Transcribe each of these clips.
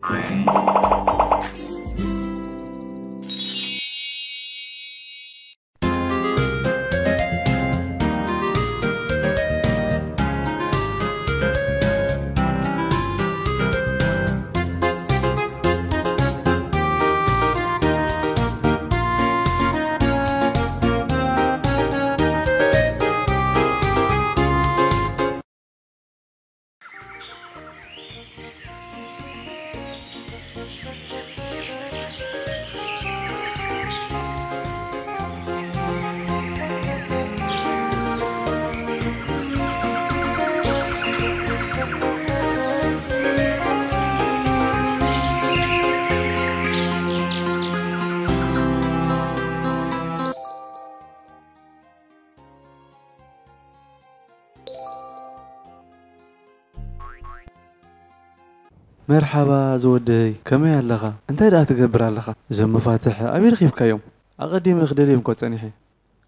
I'm... مرحبا زودي كمي اللغة انت دا تقبر اللغة زم مفاتح ابي رخيف كيوم اقديم اخدريم كو تانيحي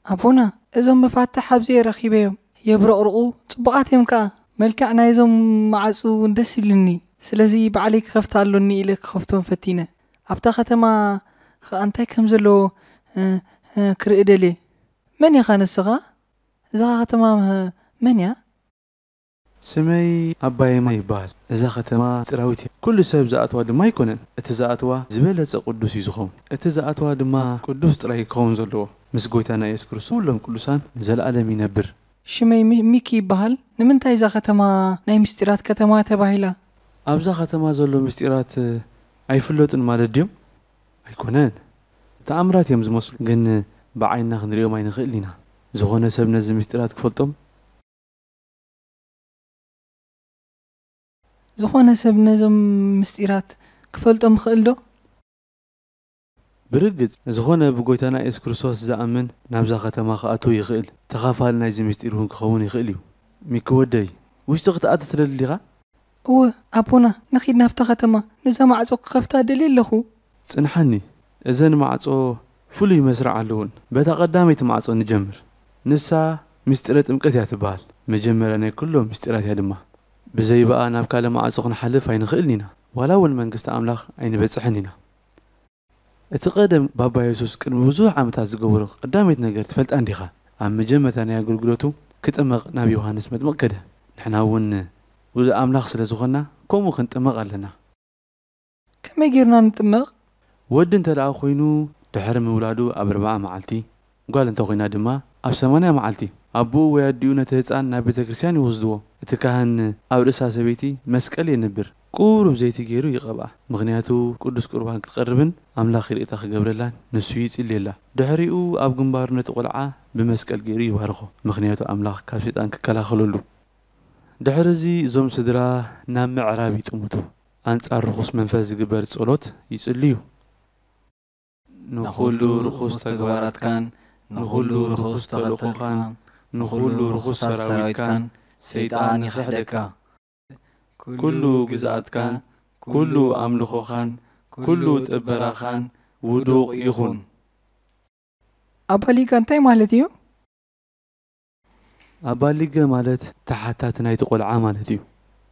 ابونا ازم مفاتح ابزي رخيب يوم يبرو ارقو تبقات يمكا ملكا انا ازم معصو ندس لني سلازي بعليك خفت اللوني اليك خفتون فتينة ابتا ختما انت كم زلو كرئدلي من يخان السغا زغا ختما من يا سمي أباي ما يبال إذا ختما تراويتي كل سبب زأتوا دما يكونن እቲ ዝኣትዋ ዝበለፀ ቅዱስ እዩ ዝኸውን እቲ ዝኣትዋ ድማ ቅዱስ ጥራይ ክኸውን ዘለዎ ምስ ጎይታና የሱስ ክርስቶስ ኩሎም ቅዱሳን ዘለኣለም ይነብር ሽመይ ሚኪ ይበሃል ንምንታይ እዛ ከተማ ናይ ምስጢራት ከተማ ተባሂላ ኣብዛ ከተማ ዘሎ ምስጢራት ኣይፍለጡን ማለት ድዮም ኣይኮነን ተኣምራት እዮም ዝመስሉ ግን ብዓይንና ክንሪኦም ኣይንኽእል ኢና ዝኾነ ሰብ ነዚ ምስጢራት ክፈልጦም ዝኾነ ሰብ ነዞም ምስጢራት ክፈልጦም ክኽእል ዶ ብርግጽ ዝኾነ ብጎይታና የሱስ ክርስቶስ ዝኣምን ናብዛ ከተማ ክኣቱ ይኽእል ተኻፋል ናይዚ ምስጢር እውን ክኸውን ይኽእል እዩ ሚክወደይ ውሽጢ ክትኣቱ ትደሊ ዲኻ እወ ኣቦና ንኺድ ናብታ ከተማ ነዛ ማዕጾ ክኸፍታ ደሊ ኣለኹ ጽንሐኒ እዘን ማዕጾ ፍሉይ መስርዕ ኣለውን በታ ቐዳመይቲ ማዕጾ ንጀምር ንሳ ምስጢረ ጥምቀት እያ ትበሃል መጀመርያ ናይ ኩሎም ምስጢራት እያ ድማ ብዘይ በኣ ናብ ካልእ ማዕፆ ክንሓልፍ ኣይንኽእልን ኢና ዋላ እውን መንግስቲ ኣምላኽ ኣይንበፅሕን ኢና እቲ ቀደም ባባ የሱስ ቅድሚ ብዙሕ ዓመታት ዝገበሩ ቀዳመይት ነገር ትፈልጣ እንዲኻ ኣብ መጀመርታ ናይ ኣገልግሎቱ ክጥመቕ ናብ ዮሃንስ መጥምቕ ከደ ንሕና እውን ውሉእ ኣምላኽ ስለ ዝኾና ከምኡ ክንጥመቕ ኣለና ከመይ ጌርና ንጥመቕ ወዲ እንተ ደኣ ኮይኑ ድሕሪ ምውላዱ ኣብ 40 መዓልቲ ጓል እንተ ኮይና ድማ ኣብ 80 መዓልቲ ኣቦ ወይ ኣዲኡ ነቲ ህፃን ናብ ቤተ ክርስትያን ይወስድዎ እቲ ካህን ኣብ ርእሳ ሰበይቲ መስቀል የንብር ቁሩብ ዘይቲ ገይሩ ይቐብኣ ምክንያቱ ቅዱስ ቁርባን ክትቐርብን ኣምላኽ ርእታ ክገብረላን ንሱ ይፅልየላ ድሕሪኡ ኣብ ግንባሩ ነቲ ቆልዓ ብመስቀል ገይሩ ይባርኾ ምክንያቱ ኣምላኽ ካብ ሸጣን ክከላኸለሉ ድሕሪ እዚ እዞም ስድራ ናብ ምዕራብ ይጥምቱ ኣንጻር ርኩስ መንፈስ ዝግበር ጸሎት ይጽልዩ ንኹሉ ርኩስ ተግባራትካን ንኹሉ ርኩስ ተኸተልካን نخل رخصة راويتكان سيطان يخدكا كل جزاتكان كل أملخوخان كل تبراخان ودوق يخون أبالي انتي مالتيو؟ أباليغا مالت تحتات نايت قلعة مالتيو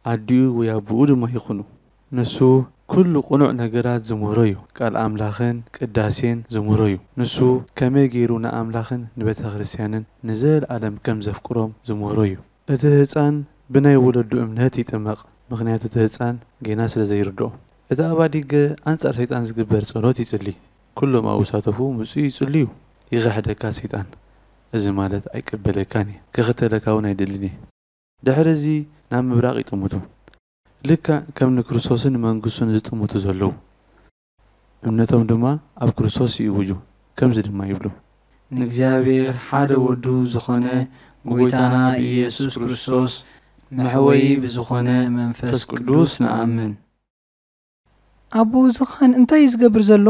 أديو ويا بود ما يخونو نسو كل قنوع نجرات زمريو قال أملاخن قداسين زمريو نسو كما جيرونا أملاخن نبتها خرسيان نزل عالم كم زفكرهم زمريو أتهتان بنا يولدو إمناتي تمق مغنيات أتهتان جيناس لزيردو أتا أبادق أنت أرسيطان زقبر صنوتي تلي كل ما وساتفو مسي تليو يغحد كاسيطان إذا مالت أي كبالة كاني كغتالة يدلني دحرزي نام براقي تموتو ልክዕ ከም ንክርስቶስን መንግስቱን ዝጥምቱ ዘለዉ እምነቶም ድማ ኣብ ክርስቶስ ይእውጁ ከምዚ ድማ ይብሉ ንእግዚኣብሔር ሓደ ወዱ ዝኾነ ጐይታና ኢየሱስ ክርስቶስ መሕወይ ብዝኾነ መንፈስ ቅዱስ ንኣምን ኣቦኡ ዝኻን እንታይ እዩ ዝገብር ዘሎ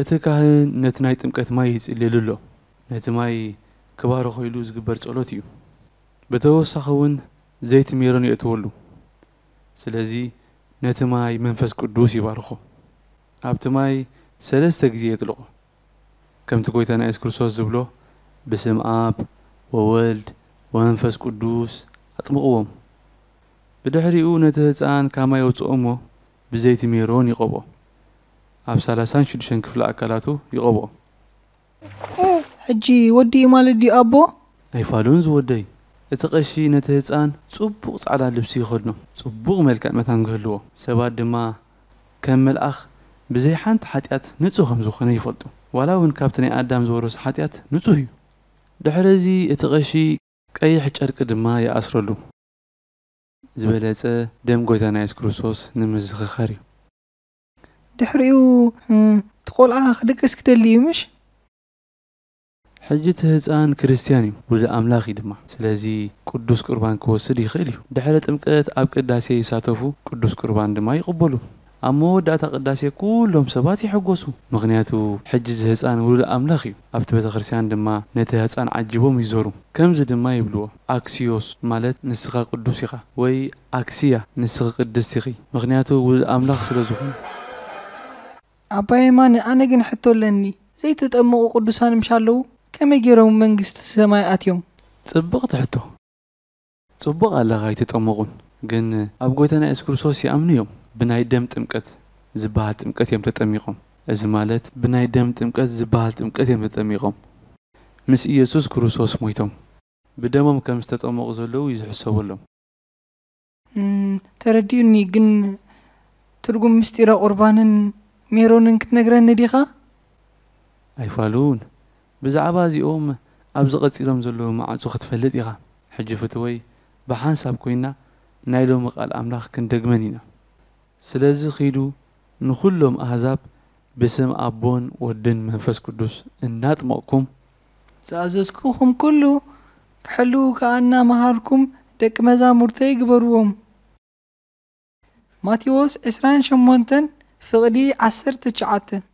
እቲ ካህን ነቲ ናይ ጥምቀት ማይ ይጽልሉ ኣሎ ነቲ ማይ ክባሮ ኾይሉ ዝግበር ጸሎት እዩ ብተወሳኺ እውን ዘይትሜሮን የእትወሉ ስለዚ ነቲ ማይ መንፈስ ቅዱስ ይባርኾ ኣብቲ ማይ ሰለስተ ግዜ የጥልቆ ከምቲ ጎይታና የሱስ ክርስቶስ ዝብሎ ብስም ኣብ ወወልድ ወመንፈስ ቅዱስ ኣጥምቕዎም ብድሕሪኡ ነቲ ህፃን ካማ የውፅኦ እሞ ብዘይቲ ሜሮን ይቐብኦ ኣብ 36 ክፍለ ኣካላቱ ይቐብኦ ሕጂ ወዲ ማለት ድዩ ኣቦ ኣይፋሉን ዝወደይ እቲ ቀሺ ነቲ ህፃን ፅቡቕ ፃዕዳ ልብሲ ይኸድኖ ፅቡቕ መልክዕ መታን ክህልዎ ሰባት ድማ ከም መልኣኽ ብዘይ ሓንቲ ሓጢኣት ንጹህ ከም ዝኾነ ይፈልጡ ዋላ እውን ካብቲ ናይ ኣዳም ዝወረሱ ሓጢኣት ንጹህ እዩ ድሕረዚ እቲ ቀሺ ቀይሕ ጨርቂ ድማ ይኣስረሉ ዝበለፀ ደም ጎይታ ናይ የሱስ ክርስቶስ ንምዝኽኸር እዩ ድሕሪኡ እቲ ቆልዓ ክድቅስ ክደሊ እዩ ምሽ ሕጂ እቲ ህፃን ክርስትያን እዩ ውሉድ ኣምላኽ እዩ ድማ ስለዚ ቅዱስ ቁርባን ክወስድ ይኽእል እዩ ድሕሪ ጥምቀት ኣብ ቅዳሴ ይሳተፉ ቅዱስ ቁርባን ድማ ይቕበሉ ኣብ መወዳእታ ቅዳሴ ኩሎም ሰባት ይሕጎሱ ምክንያቱ ሕጂ ዚ ህፃን ውሉድ ኣምላኽ እዩ ኣብቲ ቤተ ክርስትያን ድማ ነቲ ህፃን ዓጂቦም ይዘሩ ከምዚ ድማ ይብልዎ ኣክሲዮስ ማለት ንስኻ ቅዱስ ኢኻ ወይ ኣክስያ ንስኺ ቅድስቲ ኢኺ ምክንያቱ ውሉድ ኣምላኽ ስለ ዝኾኑ ኣባይ ማነ ኣነ ግን ሕቶ ኣለኒ ዘይተጠመቑ ቅዱሳን ምሻ ኣለዉ ከመይ ገይሮም መንግስቲ ሰማይ ኣትዮም ፅቡቕ ትሕቶ ፅቡቕ ኣለኻ ይትጠመቑን ግን ኣብ ጎይታና ናይ እስክርሶስ ይኣምኑ እዮም ብናይ ደም ጥምቀት ዝበሃል ጥምቀት እዮም ተጠሚቖም እዚ ማለት ብናይ ደም ጥምቀት ዝበሃል ጥምቀት እዮም ተጠሚቖም ምስ ኢየሱስ ክርስቶስ ሞይቶም ብደሞም ከም ዝተጠመቑ ዘለዉ ይዝሕሰበሎም ተረዲኡኒ ግን ትርጉም ምስጢረ ቁርባንን ሜሮንን ክትነግረኒ ዲኻ ኣይፋሉውን ብዛዕባ እዚኦም ኣብ ዝቐፂሎም ዘለዉ ማዕፁ ክትፈልጥ ኢኻ ሕጂ ፍትወይ ብሓንሳብ ኮይና ናይ ሎሚ ቓል ኣምላኽ ክንደግመን ኢና ስለዚ ኺዱ ንኹሎም ኣሕዛብ ብስም ኣቦን ወድን መንፈስ ቅዱስ እናጥመቕኩም ዝኣዘዝክኹም ኩሉ ክሕልው ከዓ እናመሃርኩም ደቂ መዛሙርተይ ግበርዎም ማቴዎስ 28 ፍቕዲ 19